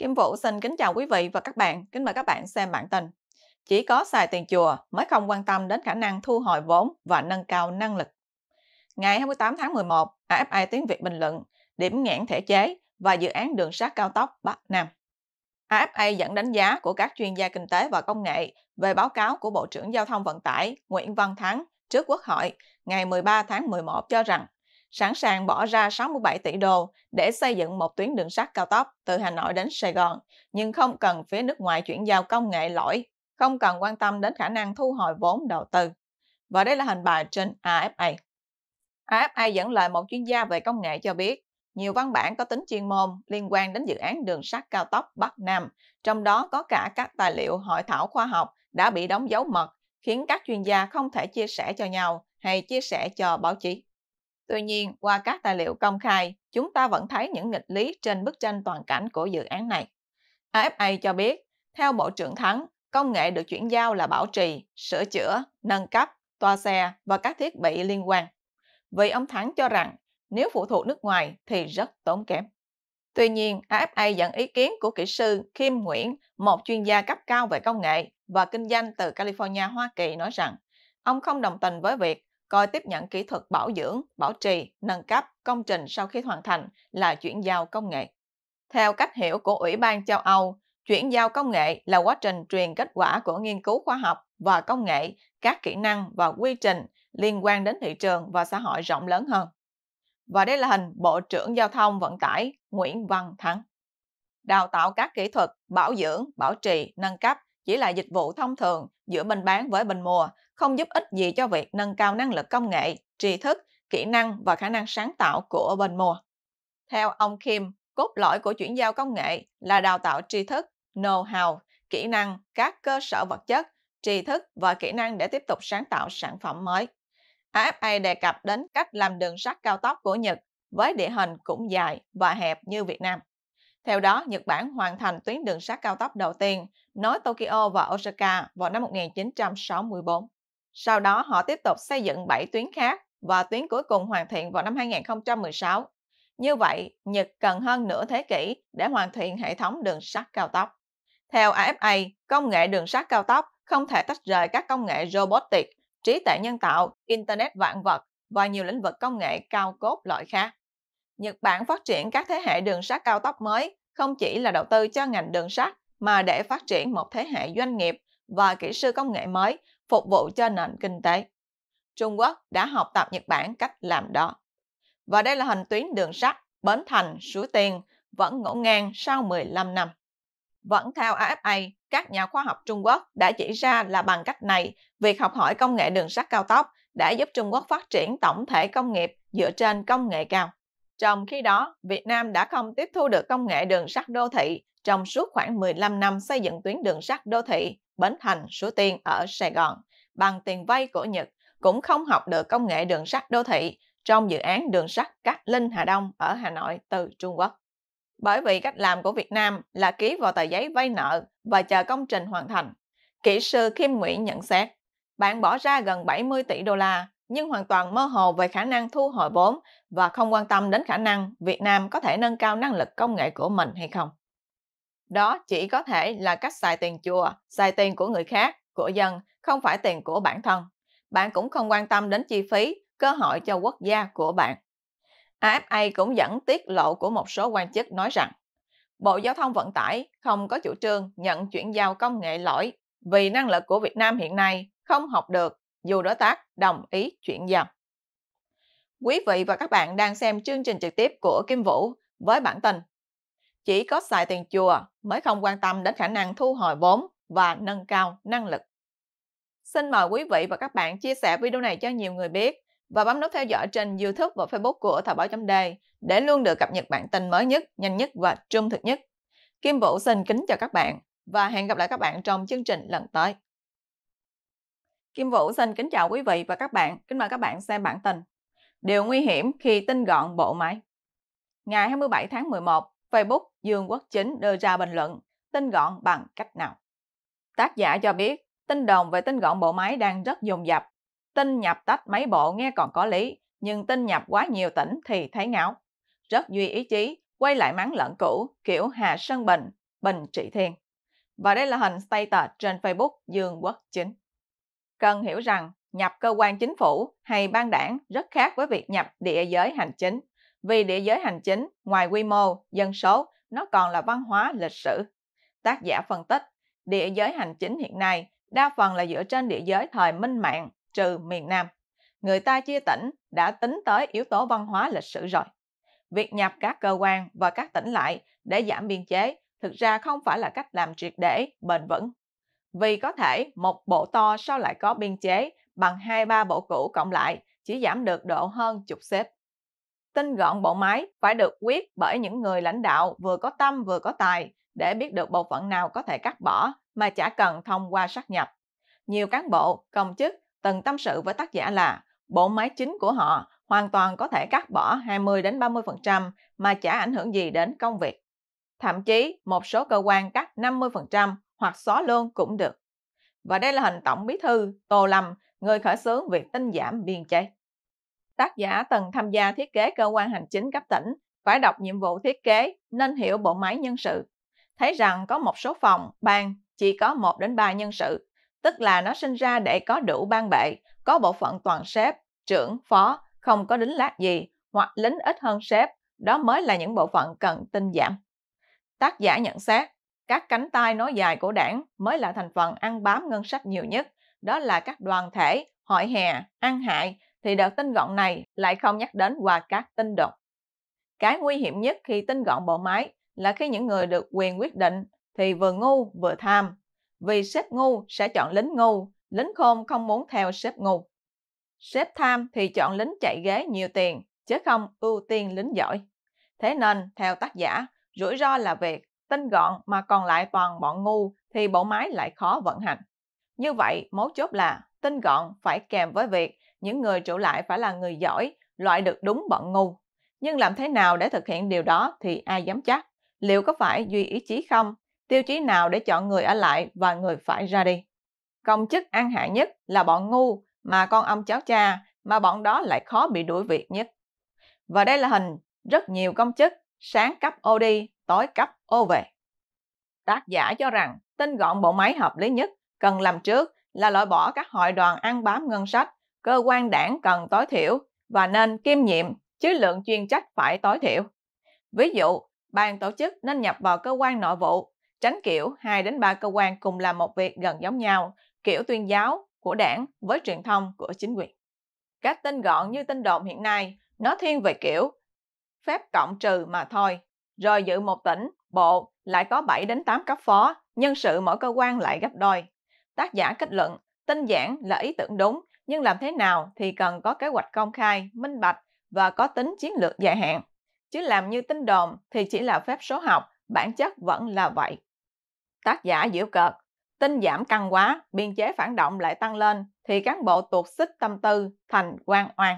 Kim Vũ xin kính chào quý vị và các bạn. Kính mời các bạn xem bản tin. Chỉ có xài tiền chùa mới không quan tâm đến khả năng thu hồi vốn và nâng cao năng lực. Ngày 28 tháng 11, AFI Tiếng Việt bình luận điểm nghẽn thể chế và dự án đường sắt cao tốc Bắc Nam. AFA dẫn đánh giá của các chuyên gia kinh tế và công nghệ về báo cáo của Bộ trưởng Giao thông Vận tải Nguyễn Văn Thắng trước Quốc hội ngày 13 tháng 11 cho rằng sẵn sàng bỏ ra 67 tỷ đô để xây dựng một tuyến đường sắt cao tốc từ Hà Nội đến Sài Gòn, nhưng không cần phía nước ngoài chuyển giao công nghệ lỗi, không cần quan tâm đến khả năng thu hồi vốn đầu tư. Và đây là hình bài trên AFA. AFA dẫn lời một chuyên gia về công nghệ cho biết, nhiều văn bản có tính chuyên môn liên quan đến dự án đường sắt cao tốc Bắc Nam, trong đó có cả các tài liệu hội thảo khoa học đã bị đóng dấu mật, khiến các chuyên gia không thể chia sẻ cho nhau hay chia sẻ cho báo chí. Tuy nhiên, qua các tài liệu công khai, chúng ta vẫn thấy những nghịch lý trên bức tranh toàn cảnh của dự án này. AFA cho biết, theo Bộ trưởng Thắng, công nghệ được chuyển giao là bảo trì, sửa chữa, nâng cấp, toa xe và các thiết bị liên quan. Vì ông Thắng cho rằng, nếu phụ thuộc nước ngoài thì rất tốn kém. Tuy nhiên, AFA dẫn ý kiến của kỹ sư Kim Nguyễn, một chuyên gia cấp cao về công nghệ và kinh doanh từ California, Hoa Kỳ nói rằng, ông không đồng tình với việc coi tiếp nhận kỹ thuật bảo dưỡng, bảo trì, nâng cấp công trình sau khi hoàn thành là chuyển giao công nghệ. Theo cách hiểu của Ủy ban châu Âu, chuyển giao công nghệ là quá trình truyền kết quả của nghiên cứu khoa học và công nghệ, các kỹ năng và quy trình liên quan đến thị trường và xã hội rộng lớn hơn. Và đây là hình Bộ trưởng Giao thông Vận tải Nguyễn Văn Thắng. Đào tạo các kỹ thuật, bảo dưỡng, bảo trì, nâng cấp chỉ là dịch vụ thông thường giữa bên bán với bên mua, không giúp ích gì cho việc nâng cao năng lực công nghệ, tri thức, kỹ năng và khả năng sáng tạo của bên mua. Theo ông Kim, cốt lõi của chuyển giao công nghệ là đào tạo tri thức, know-how, kỹ năng, các cơ sở vật chất, tri thức và kỹ năng để tiếp tục sáng tạo sản phẩm mới. AFA đề cập đến cách làm đường sắt cao tốc của Nhật với địa hình cũng dài và hẹp như Việt Nam. Theo đó, Nhật Bản hoàn thành tuyến đường sắt cao tốc đầu tiên nối Tokyo và Osaka vào năm 1964. Sau đó, họ tiếp tục xây dựng 7 tuyến khác và tuyến cuối cùng hoàn thiện vào năm 2016. Như vậy, Nhật cần hơn nửa thế kỷ để hoàn thiện hệ thống đường sắt cao tốc. Theo AFA, công nghệ đường sắt cao tốc không thể tách rời các công nghệ robotic, trí tuệ nhân tạo, Internet vạn vật và nhiều lĩnh vực công nghệ cao cốt loại khác. Nhật Bản phát triển các thế hệ đường sắt cao tốc mới không chỉ là đầu tư cho ngành đường sắt mà để phát triển một thế hệ doanh nghiệp và kỹ sư công nghệ mới phục vụ cho nền kinh tế. Trung Quốc đã học tập Nhật Bản cách làm đó. Và đây là hình tuyến đường sắt Bến Thành, Suối Tiên vẫn ngổn ngang sau 15 năm. Vẫn theo AFA, các nhà khoa học Trung Quốc đã chỉ ra là bằng cách này, việc học hỏi công nghệ đường sắt cao tốc đã giúp Trung Quốc phát triển tổng thể công nghiệp dựa trên công nghệ cao. Trong khi đó, Việt Nam đã không tiếp thu được công nghệ đường sắt đô thị trong suốt khoảng 15 năm xây dựng tuyến đường sắt đô thị Bến Thành Suối Tiên ở Sài Gòn bằng tiền vay của Nhật, cũng không học được công nghệ đường sắt đô thị trong dự án đường sắt Cát Linh Hà Đông ở Hà Nội từ Trung Quốc. Bởi vì cách làm của Việt Nam là ký vào tờ giấy vay nợ và chờ công trình hoàn thành. Kỹ sư Kim Nguyễn nhận xét, bạn bỏ ra gần 70 tỷ đô la nhưng hoàn toàn mơ hồ về khả năng thu hồi vốn và không quan tâm đến khả năng Việt Nam có thể nâng cao năng lực công nghệ của mình hay không. Đó chỉ có thể là cách xài tiền chùa, xài tiền của người khác, của dân, không phải tiền của bản thân. Bạn cũng không quan tâm đến chi phí, cơ hội cho quốc gia của bạn. AFA cũng dẫn tiết lộ của một số quan chức nói rằng Bộ Giao thông Vận tải không có chủ trương nhận chuyển giao công nghệ lỗi vì năng lực của Việt Nam hiện nay không học được dù đối tác đồng ý chuyển giao. Quý vị và các bạn đang xem chương trình trực tiếp của Kim Vũ với bản tin Chỉ có xài tiền chùa mới không quan tâm đến khả năng thu hồi vốn và nâng cao năng lực. Xin mời quý vị và các bạn chia sẻ video này cho nhiều người biết và bấm nút theo dõi trên YouTube và Facebook của Thời báo chấm đề để luôn được cập nhật bản tin mới nhất, nhanh nhất và trung thực nhất. Kim Vũ xin kính chào các bạn và hẹn gặp lại các bạn trong chương trình lần tới. Kim Vũ xin kính chào quý vị và các bạn. Kính mời các bạn xem bản tin. Điều nguy hiểm khi tinh gọn bộ máy. Ngày 27 tháng 11, Facebook Dương Quốc Chính đưa ra bình luận tinh gọn bằng cách nào. Tác giả cho biết, tin đồn về tinh gọn bộ máy đang rất dồn dập. Tin nhập tách máy bộ nghe còn có lý, nhưng tin nhập quá nhiều tỉnh thì thấy ngáo. Rất duy ý chí, quay lại mắng lẫn cũ kiểu Hà Sơn Bình, Bình Trị Thiên. Và đây là hình status trên Facebook Dương Quốc Chính cần hiểu rằng nhập cơ quan chính phủ hay ban đảng rất khác với việc nhập địa giới hành chính, vì địa giới hành chính ngoài quy mô, dân số, nó còn là văn hóa lịch sử. Tác giả phân tích, địa giới hành chính hiện nay đa phần là dựa trên địa giới thời minh mạng trừ miền Nam. Người ta chia tỉnh đã tính tới yếu tố văn hóa lịch sử rồi. Việc nhập các cơ quan và các tỉnh lại để giảm biên chế thực ra không phải là cách làm triệt để, bền vững. Vì có thể một bộ to sau lại có biên chế bằng 2-3 bộ cũ cộng lại chỉ giảm được độ hơn chục xếp. Tinh gọn bộ máy phải được quyết bởi những người lãnh đạo vừa có tâm vừa có tài để biết được bộ phận nào có thể cắt bỏ mà chả cần thông qua sát nhập. Nhiều cán bộ, công chức từng tâm sự với tác giả là bộ máy chính của họ hoàn toàn có thể cắt bỏ 20 đến 30% mà chả ảnh hưởng gì đến công việc. Thậm chí một số cơ quan cắt 50%, hoặc xóa luôn cũng được. Và đây là hình tổng bí thư Tô Lâm, người khởi xướng việc tinh giảm biên chế. Tác giả từng tham gia thiết kế cơ quan hành chính cấp tỉnh, phải đọc nhiệm vụ thiết kế nên hiểu bộ máy nhân sự. Thấy rằng có một số phòng, ban chỉ có 1 đến 3 nhân sự, tức là nó sinh ra để có đủ ban bệ, có bộ phận toàn sếp, trưởng, phó, không có đính lát gì hoặc lính ít hơn sếp, đó mới là những bộ phận cần tinh giảm. Tác giả nhận xét, các cánh tay nói dài của đảng mới là thành phần ăn bám ngân sách nhiều nhất, đó là các đoàn thể, hội hè, ăn hại, thì đợt tinh gọn này lại không nhắc đến qua các tinh đột. Cái nguy hiểm nhất khi tinh gọn bộ máy là khi những người được quyền quyết định thì vừa ngu vừa tham. Vì sếp ngu sẽ chọn lính ngu, lính khôn không muốn theo sếp ngu. Sếp tham thì chọn lính chạy ghế nhiều tiền, chứ không ưu tiên lính giỏi. Thế nên, theo tác giả, rủi ro là việc tinh gọn mà còn lại toàn bọn ngu thì bộ máy lại khó vận hành. Như vậy, mấu chốt là tinh gọn phải kèm với việc những người trụ lại phải là người giỏi, loại được đúng bọn ngu. Nhưng làm thế nào để thực hiện điều đó thì ai dám chắc? Liệu có phải duy ý chí không? Tiêu chí nào để chọn người ở lại và người phải ra đi? Công chức ăn hại nhất là bọn ngu mà con ông cháu cha mà bọn đó lại khó bị đuổi việc nhất. Và đây là hình rất nhiều công chức sáng cấp ô đi, tối cấp ô về. Tác giả cho rằng tinh gọn bộ máy hợp lý nhất cần làm trước là loại bỏ các hội đoàn ăn bám ngân sách, cơ quan đảng cần tối thiểu và nên kiêm nhiệm chứ lượng chuyên trách phải tối thiểu. Ví dụ, ban tổ chức nên nhập vào cơ quan nội vụ, tránh kiểu 2 đến 3 cơ quan cùng làm một việc gần giống nhau, kiểu tuyên giáo của đảng với truyền thông của chính quyền. Các tinh gọn như tinh đồn hiện nay, nó thiên về kiểu phép cộng trừ mà thôi. Rồi dự một tỉnh, bộ lại có 7 đến 8 cấp phó, nhân sự mỗi cơ quan lại gấp đôi. Tác giả kết luận, tinh giản là ý tưởng đúng, nhưng làm thế nào thì cần có kế hoạch công khai, minh bạch và có tính chiến lược dài hạn. Chứ làm như tin đồn thì chỉ là phép số học, bản chất vẫn là vậy. Tác giả diễu cợt, tinh giảm căng quá, biên chế phản động lại tăng lên thì cán bộ tuột xích tâm tư thành quan oan.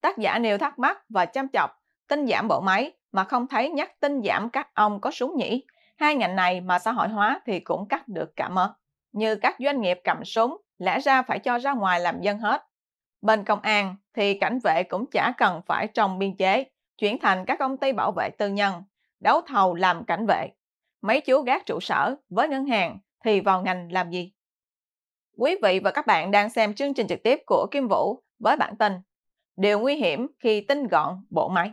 Tác giả nêu thắc mắc và chăm chọc tinh giảm bộ máy mà không thấy nhắc tinh giảm các ông có súng nhỉ. Hai ngành này mà xã hội hóa thì cũng cắt được cả mớ. Như các doanh nghiệp cầm súng, lẽ ra phải cho ra ngoài làm dân hết. Bên công an thì cảnh vệ cũng chả cần phải trong biên chế, chuyển thành các công ty bảo vệ tư nhân, đấu thầu làm cảnh vệ. Mấy chú gác trụ sở với ngân hàng thì vào ngành làm gì? Quý vị và các bạn đang xem chương trình trực tiếp của Kim Vũ với bản tin Điều nguy hiểm khi tinh gọn bộ máy.